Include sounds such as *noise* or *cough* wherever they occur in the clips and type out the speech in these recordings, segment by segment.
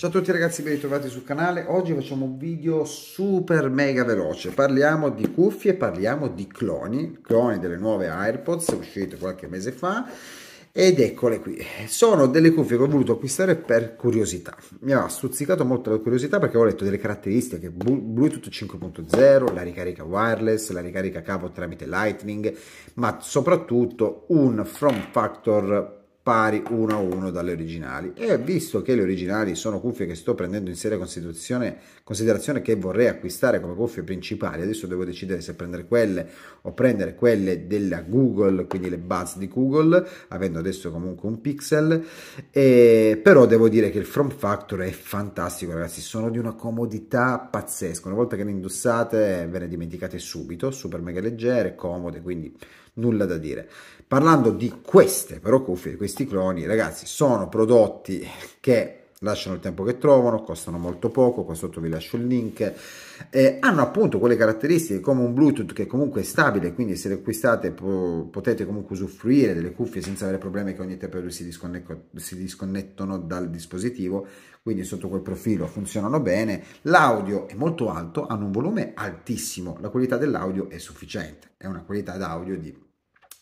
Ciao a tutti ragazzi, ben ritrovati sul canale. Oggi facciamo un video super mega veloce. Parliamo di cuffie, parliamo di cloni, cloni delle nuove AirPods uscite qualche mese fa. Ed eccole qui. Sono delle cuffie che ho voluto acquistare per curiosità. Mi ha stuzzicato molto la curiosità perché ho letto delle caratteristiche, Bluetooth 5.0, la ricarica wireless, la ricarica cavo tramite Lightning, ma soprattutto un from factor pari 1 a 1 dalle originali e visto che le originali sono cuffie che sto prendendo in seria considerazione che vorrei acquistare come cuffie principali adesso devo decidere se prendere quelle o prendere quelle della Google quindi le Buds di Google avendo adesso comunque un pixel e, però devo dire che il From Factor è fantastico ragazzi sono di una comodità pazzesca una volta che le indossate ve ne dimenticate subito super mega leggere comode quindi nulla da dire parlando di queste però cuffie di queste questi cloni, ragazzi, sono prodotti che lasciano il tempo che trovano, costano molto poco, qua sotto vi lascio il link, eh, hanno appunto quelle caratteristiche come un Bluetooth che comunque è stabile, quindi se le acquistate po potete comunque usufruire delle cuffie senza avere problemi che ogni tempo si, si disconnettono dal dispositivo, quindi sotto quel profilo funzionano bene, l'audio è molto alto, hanno un volume altissimo, la qualità dell'audio è sufficiente, è una qualità d'audio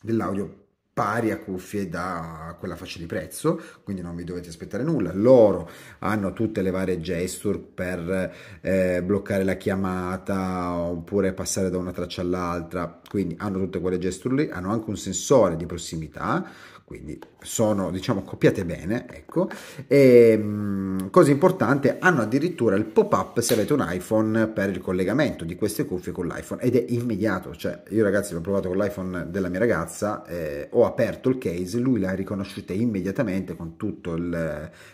dell'audio pari a cuffie da quella fascia di prezzo, quindi non vi dovete aspettare nulla. Loro hanno tutte le varie gesture per eh, bloccare la chiamata oppure passare da una traccia all'altra, quindi hanno tutte quelle gesture lì, hanno anche un sensore di prossimità, quindi sono diciamo copiate bene, ecco. E, ehm, cosa importante, hanno addirittura il pop-up se avete un iPhone per il collegamento di queste cuffie con l'iPhone ed è immediato, cioè io ragazzi l'ho provato con l'iPhone della mia ragazza, eh, ho aperto il case, lui l'ha riconosciuta immediatamente con tutta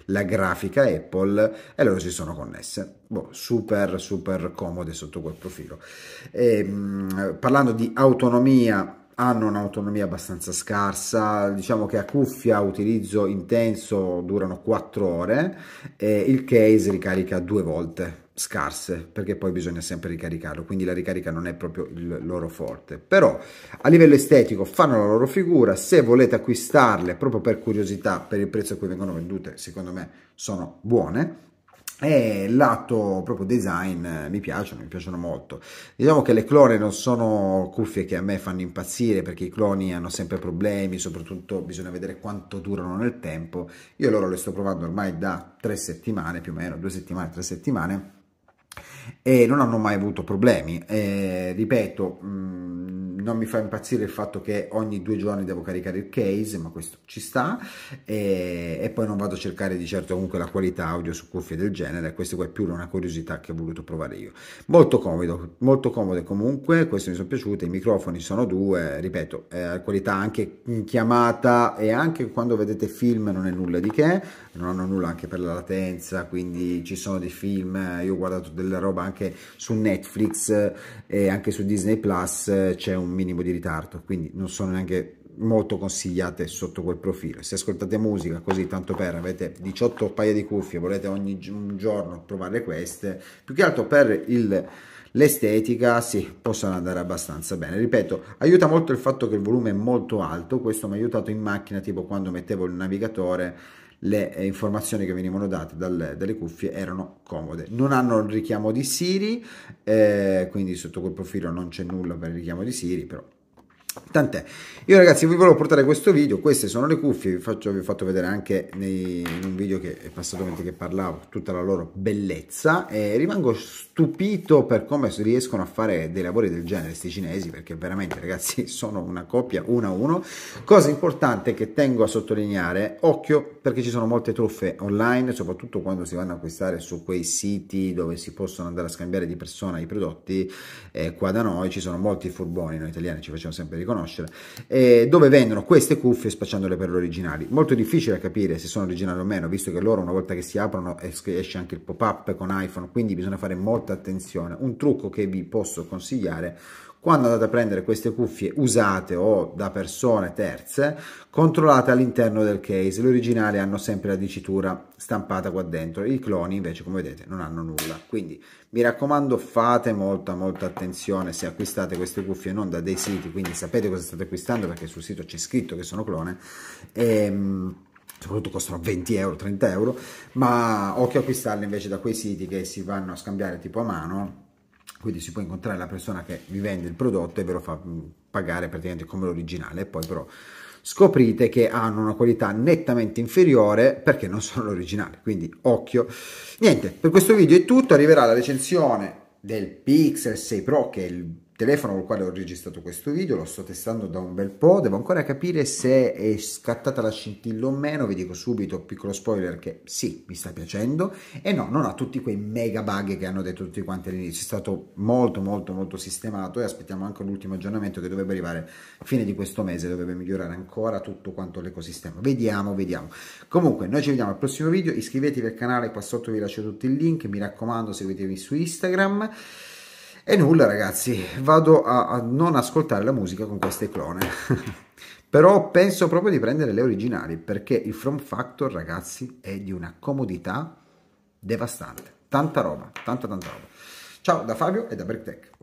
la grafica Apple e loro si sono connesse. Boh, super, super comode sotto quel profilo. E, ehm, mh, parlando di autonomia, hanno un'autonomia abbastanza scarsa, diciamo che a cuffia utilizzo intenso durano 4 ore e il case ricarica due volte scarse perché poi bisogna sempre ricaricarlo quindi la ricarica non è proprio il loro forte però a livello estetico fanno la loro figura se volete acquistarle proprio per curiosità per il prezzo a cui vengono vendute secondo me sono buone e lato proprio design eh, mi piacciono, mi piacciono molto. Diciamo che le clone non sono cuffie che a me fanno impazzire perché i cloni hanno sempre problemi, soprattutto bisogna vedere quanto durano nel tempo. Io loro le sto provando ormai da tre settimane più o meno, due settimane, tre settimane e non hanno mai avuto problemi. Eh, ripeto, mm, non mi fa impazzire il fatto che ogni due giorni devo caricare il case, ma questo ci sta, e, e poi non vado a cercare di certo comunque la qualità audio su cuffie del genere, questa qua è più una curiosità che ho voluto provare io. Molto comodo, molto comode comunque, queste mi sono piaciute, i microfoni sono due, ripeto, eh, qualità anche in chiamata e anche quando vedete film non è nulla di che, non hanno nulla anche per la latenza, quindi ci sono dei film, io ho guardato della roba roba anche su Netflix eh, e anche su Disney Plus eh, c'è un minimo di ritardo quindi non sono neanche molto consigliate sotto quel profilo se ascoltate musica così tanto per avete 18 paia di cuffie volete ogni giorno provare queste più che altro per il l'estetica sì, possono andare abbastanza bene ripeto aiuta molto il fatto che il volume è molto alto questo mi ha aiutato in macchina tipo quando mettevo il navigatore le eh, informazioni che venivano date dal, dalle cuffie erano comode. Non hanno il richiamo di Siri, eh, quindi sotto quel profilo non c'è nulla per il richiamo di Siri, però Tant'è, io ragazzi vi volevo portare questo video, queste sono le cuffie, vi, faccio, vi ho fatto vedere anche nei, in un video che è passato mentre che parlavo tutta la loro bellezza e rimango stupito per come riescono a fare dei lavori del genere questi cinesi perché veramente ragazzi *laughs* sono una coppia uno a uno. Cosa importante che tengo a sottolineare, occhio perché ci sono molte truffe online, soprattutto quando si vanno a acquistare su quei siti dove si possono andare a scambiare di persona i prodotti, eh, qua da noi ci sono molti furboni, noi italiani ci facciamo sempre riconoscere, eh, dove vendono queste cuffie spacciandole per originali. Molto difficile capire se sono originali o meno, visto che loro una volta che si aprono esce anche il pop-up con iPhone, quindi bisogna fare molta attenzione. Un trucco che vi posso consigliare quando andate a prendere queste cuffie usate o da persone terze, controllate all'interno del case. l'originale hanno sempre la dicitura stampata qua dentro, i cloni invece come vedete non hanno nulla. Quindi mi raccomando fate molta molta attenzione se acquistate queste cuffie non da dei siti, quindi sapete cosa state acquistando perché sul sito c'è scritto che sono clone. E, ehm, soprattutto costano 20 euro, 30 euro, ma occhio a acquistarle invece da quei siti che si vanno a scambiare tipo a mano quindi si può incontrare la persona che vi vende il prodotto e ve lo fa mm, pagare praticamente come l'originale e poi però scoprite che hanno una qualità nettamente inferiore perché non sono l'originale quindi occhio niente per questo video è tutto arriverà la recensione del Pixel 6 Pro che è il telefono col quale ho registrato questo video, lo sto testando da un bel po', devo ancora capire se è scattata la scintilla o meno, vi dico subito, piccolo spoiler, che sì, mi sta piacendo, e no, non ha tutti quei mega bug che hanno detto tutti quanti all'inizio, è stato molto molto molto sistemato e aspettiamo anche l'ultimo aggiornamento che dovrebbe arrivare fine di questo mese, dovrebbe migliorare ancora tutto quanto l'ecosistema, vediamo, vediamo. Comunque, noi ci vediamo al prossimo video, iscrivetevi al canale, qua sotto vi lascio tutti il link, mi raccomando seguitemi su Instagram, e nulla ragazzi, vado a, a, non ascoltare la musica con queste clone. *laughs* Però penso proprio di prendere le originali perché il From Factor ragazzi è di una comodità devastante. Tanta roba, tanta tanta roba. Ciao da Fabio e da BreakTech.